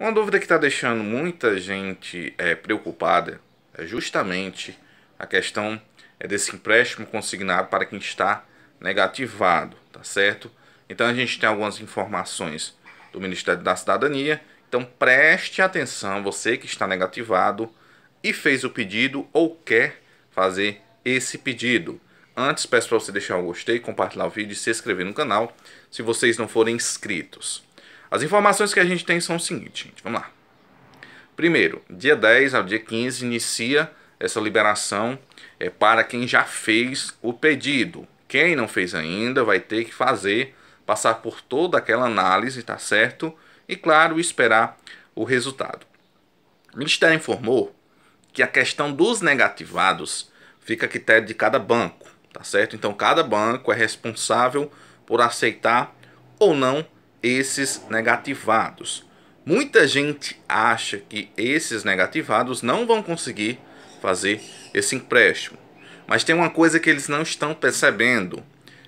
Uma dúvida que está deixando muita gente é, preocupada é justamente a questão é, desse empréstimo consignado para quem está negativado, tá certo? Então a gente tem algumas informações do Ministério da Cidadania. Então preste atenção, você que está negativado e fez o pedido ou quer fazer esse pedido. Antes, peço para você deixar o gostei, compartilhar o vídeo e se inscrever no canal se vocês não forem inscritos. As informações que a gente tem são o seguinte, gente, vamos lá. Primeiro, dia 10 ao dia 15 inicia essa liberação é, para quem já fez o pedido. Quem não fez ainda vai ter que fazer, passar por toda aquela análise, tá certo? E claro, esperar o resultado. O Ministério informou que a questão dos negativados fica a critério de cada banco, tá certo? Então cada banco é responsável por aceitar ou não esses negativados. Muita gente acha que esses negativados não vão conseguir fazer esse empréstimo. Mas tem uma coisa que eles não estão percebendo: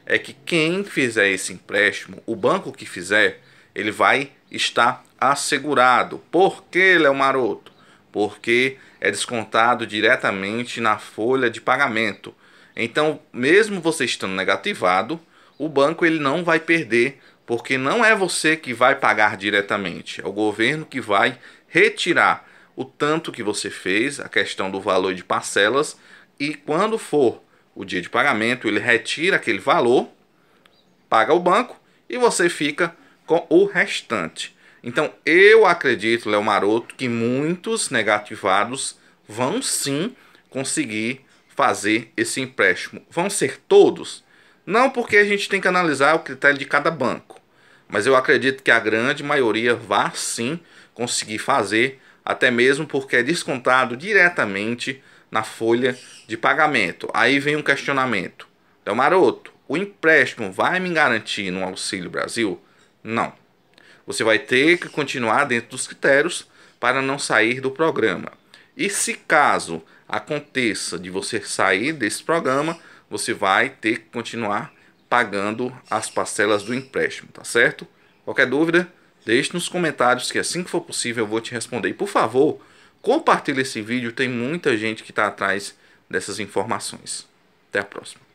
é que quem fizer esse empréstimo, o banco que fizer, ele vai estar assegurado. Por que, Léo Maroto? Porque é descontado diretamente na folha de pagamento. Então, mesmo você estando negativado, o banco ele não vai perder porque não é você que vai pagar diretamente, é o governo que vai retirar o tanto que você fez, a questão do valor de parcelas, e quando for o dia de pagamento, ele retira aquele valor, paga o banco e você fica com o restante. Então, eu acredito, Léo Maroto, que muitos negativados vão sim conseguir fazer esse empréstimo. Vão ser todos? Não porque a gente tem que analisar o critério de cada banco, mas eu acredito que a grande maioria vá sim conseguir fazer, até mesmo porque é descontado diretamente na folha de pagamento. Aí vem um questionamento. Então, maroto, o empréstimo vai me garantir no Auxílio Brasil? Não. Você vai ter que continuar dentro dos critérios para não sair do programa. E se caso aconteça de você sair desse programa, você vai ter que continuar pagando as parcelas do empréstimo, tá certo? Qualquer dúvida, deixe nos comentários que assim que for possível eu vou te responder. E por favor, compartilhe esse vídeo, tem muita gente que está atrás dessas informações. Até a próxima.